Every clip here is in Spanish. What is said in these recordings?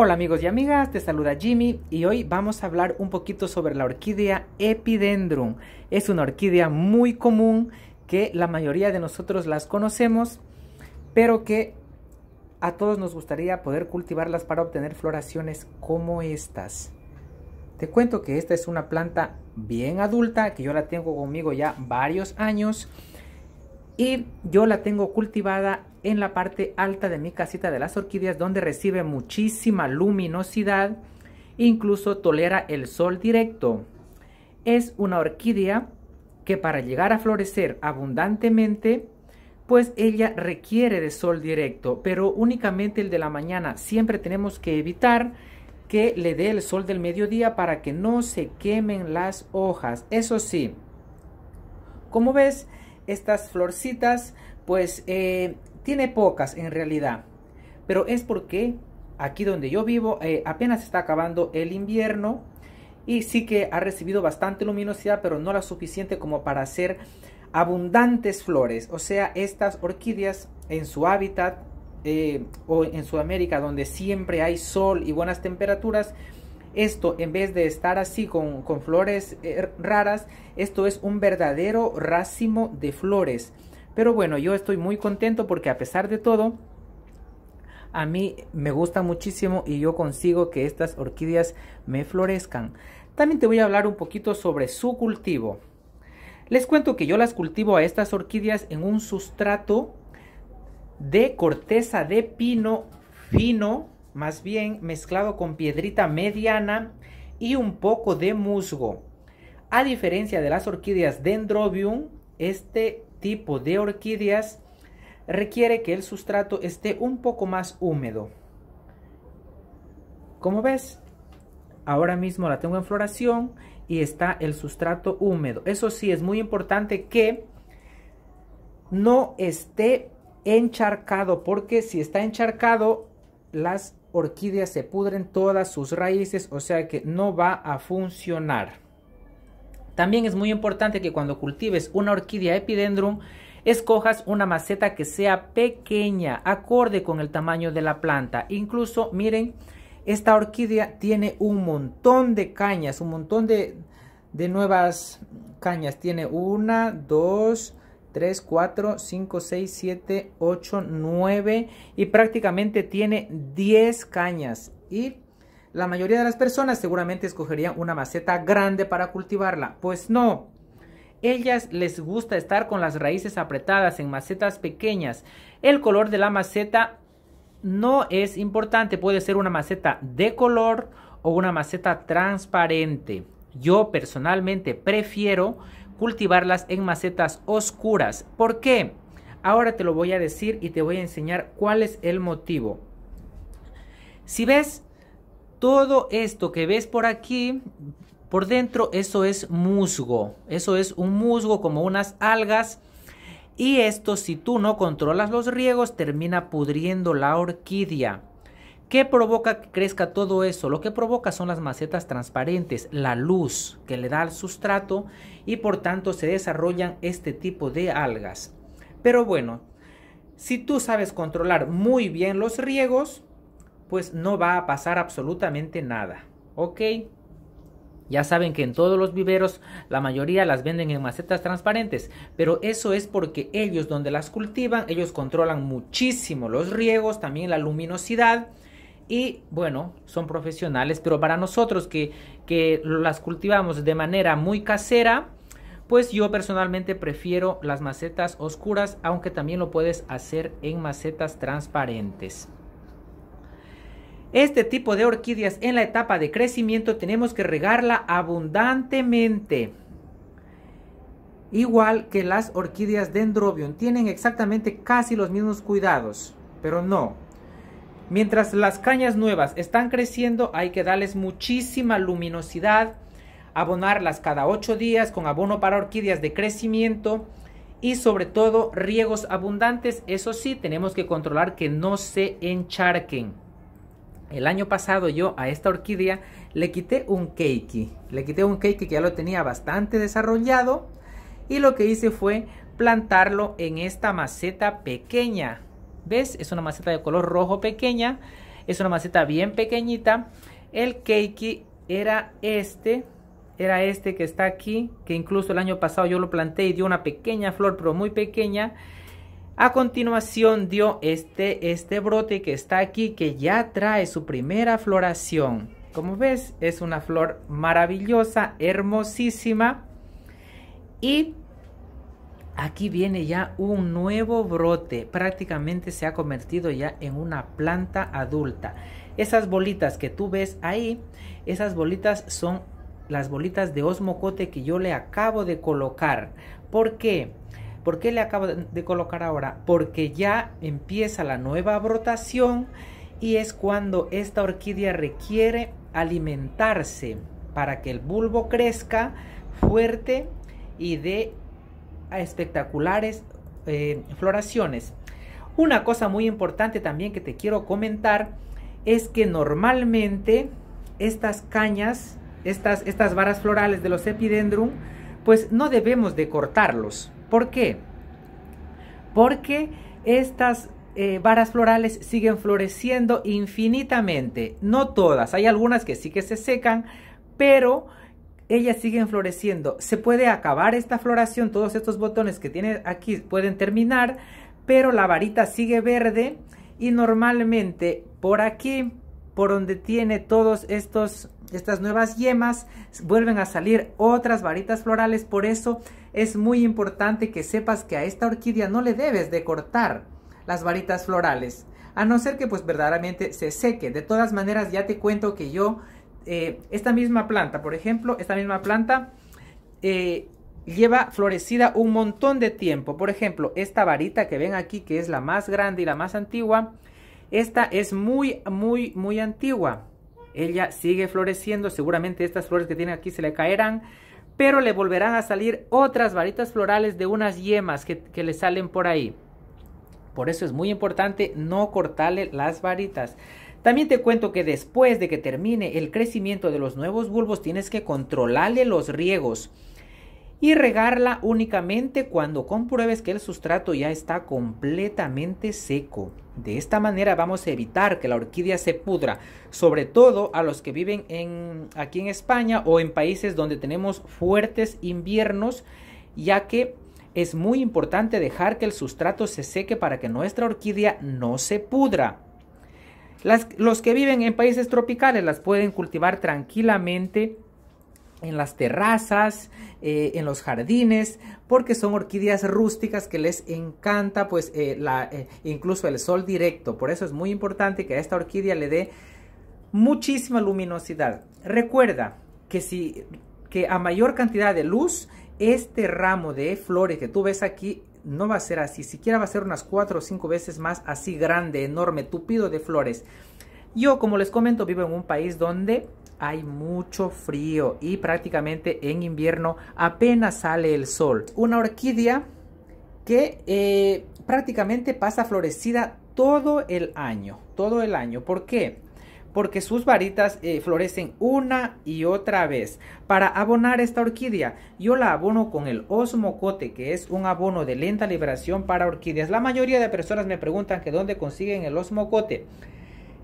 Hola amigos y amigas, te saluda Jimmy y hoy vamos a hablar un poquito sobre la orquídea Epidendrum. Es una orquídea muy común que la mayoría de nosotros las conocemos, pero que a todos nos gustaría poder cultivarlas para obtener floraciones como estas. Te cuento que esta es una planta bien adulta, que yo la tengo conmigo ya varios años y yo la tengo cultivada en la parte alta de mi casita de las orquídeas donde recibe muchísima luminosidad, incluso tolera el sol directo. Es una orquídea que para llegar a florecer abundantemente, pues ella requiere de sol directo, pero únicamente el de la mañana. Siempre tenemos que evitar que le dé el sol del mediodía para que no se quemen las hojas. Eso sí, como ves, estas florcitas pues eh, tiene pocas en realidad, pero es porque aquí donde yo vivo eh, apenas está acabando el invierno y sí que ha recibido bastante luminosidad, pero no la suficiente como para hacer abundantes flores. O sea, estas orquídeas en su hábitat eh, o en Sudamérica donde siempre hay sol y buenas temperaturas, esto en vez de estar así con, flores eh, raras, esto es un verdadero racimo de flores. Pero bueno, yo estoy muy contento porque a pesar de todo, a mí me gusta muchísimo y yo consigo que estas orquídeas me florezcan. También te voy a hablar un poquito sobre su cultivo. Les cuento que yo las cultivo a estas orquídeas en un sustrato de corteza de pino fino, más bien mezclado con piedrita mediana y un poco de musgo. A diferencia de las orquídeas Dendrobium, este tipo de orquídeas requiere que el sustrato esté un poco más húmedo. Como ves, ahora mismo la tengo en floración y está el sustrato húmedo. Eso sí, es muy importante que no esté encharcado, porque si está encharcado, las orquídeas se pudren todas sus raíces, o sea que no va a funcionar. También es muy importante que cuando cultives una orquídea epidendrum, escojas una maceta que sea pequeña, acorde con el tamaño de la planta. Incluso, miren, esta orquídea tiene un montón de cañas, un montón de, nuevas cañas. Tiene una, dos, tres, cuatro, cinco, seis, siete, ocho, nueve y prácticamente tiene 10 cañas. Y la mayoría de las personas seguramente escogerían una maceta grande para cultivarla. Pues no. Ellas les gusta estar con las raíces apretadas en macetas pequeñas. El color de la maceta no es importante. Puede ser una maceta de color o una maceta transparente. Yo personalmente prefiero cultivarlas en macetas oscuras. ¿Por qué? Ahora te lo voy a decir y te voy a enseñar cuál es el motivo. Si ves, todo esto que ves por aquí, por dentro, eso es musgo. Eso es un musgo como unas algas. Y esto, si tú no controlas los riegos, termina pudriendo la orquídea. ¿Qué provoca que crezca todo eso? Lo que provoca son las macetas transparentes, la luz que le da al sustrato y por tanto se desarrollan este tipo de algas. Pero bueno, si tú sabes controlar muy bien los riegos, pues no va a pasar absolutamente nada. Ok. Ya saben que en todos los viveros la mayoría las venden en macetas transparentes, pero eso es porque ellos donde las cultivan, ellos controlan muchísimo los riegos, también la luminosidad y bueno, son profesionales, pero para nosotros que, que las cultivamos de manera muy casera, pues yo personalmente prefiero las macetas oscuras, aunque también lo puedes hacer en macetas transparentes. Este tipo de orquídeas en la etapa de crecimiento tenemos que regarla abundantemente. Igual que las orquídeas dendrobium, tienen exactamente casi los mismos cuidados, pero no. Mientras las cañas nuevas están creciendo, hay que darles muchísima luminosidad, abonarlas cada 8 días con abono para orquídeas de crecimiento y sobre todo riegos abundantes. Eso sí, tenemos que controlar que no se encharquen. El año pasado yo a esta orquídea le quité un keiki. Le quité un keiki que ya lo tenía bastante desarrollado. Y lo que hice fue plantarlo en esta maceta pequeña. ¿Ves? Es una maceta de color rojo pequeña. Es una maceta bien pequeñita. El keiki era este. Era este que está aquí. Que incluso el año pasado yo lo planté y dio una pequeña flor, pero muy pequeña. A continuación dio este, este brote que está aquí, que ya trae su primera floración. Como ves, es una flor maravillosa, hermosísima. Y aquí viene ya un nuevo brote. Prácticamente se ha convertido ya en una planta adulta. Esas bolitas que tú ves ahí, esas bolitas son las bolitas de osmocote que yo le acabo de colocar. ¿Por qué? ¿Por qué le acabo de colocar ahora? Porque ya empieza la nueva brotación y es cuando esta orquídea requiere alimentarse para que el bulbo crezca fuerte y dé espectaculares eh, floraciones. Una cosa muy importante también que te quiero comentar es que normalmente estas cañas, estas, estas varas florales de los epidendrum, pues no debemos de cortarlos ¿Por qué? Porque estas eh, varas florales siguen floreciendo infinitamente. No todas, hay algunas que sí que se secan, pero ellas siguen floreciendo. Se puede acabar esta floración, todos estos botones que tiene aquí pueden terminar, pero la varita sigue verde y normalmente por aquí, por donde tiene todos estos estas nuevas yemas vuelven a salir otras varitas florales, por eso es muy importante que sepas que a esta orquídea no le debes de cortar las varitas florales, a no ser que pues verdaderamente se seque. De todas maneras, ya te cuento que yo, eh, esta misma planta, por ejemplo, esta misma planta eh, lleva florecida un montón de tiempo. Por ejemplo, esta varita que ven aquí, que es la más grande y la más antigua, esta es muy, muy, muy antigua. Ella sigue floreciendo, seguramente estas flores que tiene aquí se le caerán pero le volverán a salir otras varitas florales de unas yemas que, le salen por ahí. Por eso es muy importante no cortarle las varitas. También te cuento que después de que termine el crecimiento de los nuevos bulbos tienes que controlarle los riegos y regarla únicamente cuando compruebes que el sustrato ya está completamente seco. De esta manera vamos a evitar que la orquídea se pudra, sobre todo a los que viven aquí en España o en países donde tenemos fuertes inviernos, ya que es muy importante dejar que el sustrato se seque para que nuestra orquídea no se pudra. los que viven en países tropicales las pueden cultivar tranquilamente en las terrazas, eh, en los jardines, porque son orquídeas rústicas que les encanta pues eh, la, eh, incluso el sol directo. Por eso es muy importante que a esta orquídea le dé muchísima luminosidad. Recuerda que si que a mayor cantidad de luz, este ramo de flores que tú ves aquí no va a ser así, siquiera va a ser unas cuatro o cinco veces más así grande, enorme, tupido de flores. Yo, como les comento, vivo en un país donde hay mucho frío y prácticamente en invierno apenas sale el sol. Una orquídea que eh, prácticamente pasa florecida todo el año, todo el año. ¿Por qué? Porque sus varitas eh, florecen una y otra vez. Para abonar esta orquídea, yo la abono con el osmocote, que es un abono de lenta liberación para orquídeas. La mayoría de personas me preguntan que dónde consiguen el osmocote.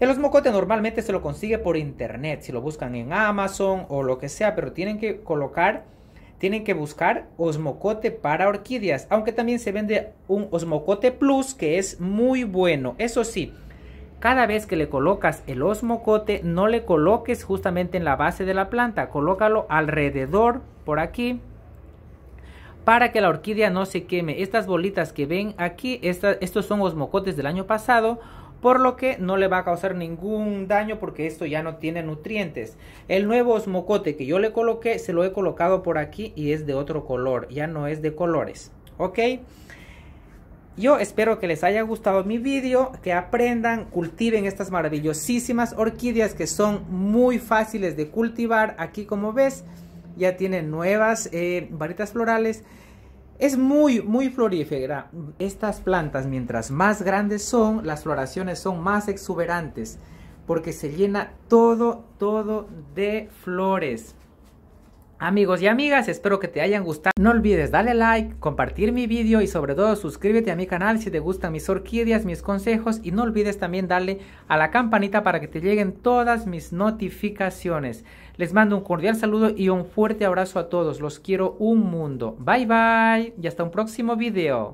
El osmocote normalmente se lo consigue por internet, si lo buscan en Amazon o lo que sea, pero tienen que colocar, tienen que buscar osmocote para orquídeas, aunque también se vende un osmocote plus que es muy bueno. Eso sí, cada vez que le colocas el osmocote, no le coloques justamente en la base de la planta, colócalo alrededor, por aquí, para que la orquídea no se queme. Estas bolitas que ven aquí, estos son osmocotes del año pasado, por lo que no le va a causar ningún daño porque esto ya no tiene nutrientes. El nuevo osmocote que yo le coloqué, se lo he colocado por aquí y es de otro color, ya no es de colores, ¿ok? Yo espero que les haya gustado mi vídeo, que aprendan, cultiven estas maravillosísimas orquídeas que son muy fáciles de cultivar. Aquí como ves, ya tienen nuevas eh, varitas florales es muy, muy florífera. Estas plantas, mientras más grandes son, las floraciones son más exuberantes, porque se llena todo, todo de flores. Amigos y amigas, espero que te hayan gustado. No olvides darle like, compartir mi video y sobre todo suscríbete a mi canal si te gustan mis orquídeas, mis consejos y no olvides también darle a la campanita para que te lleguen todas mis notificaciones. Les mando un cordial saludo y un fuerte abrazo a todos. Los quiero un mundo. Bye bye y hasta un próximo video.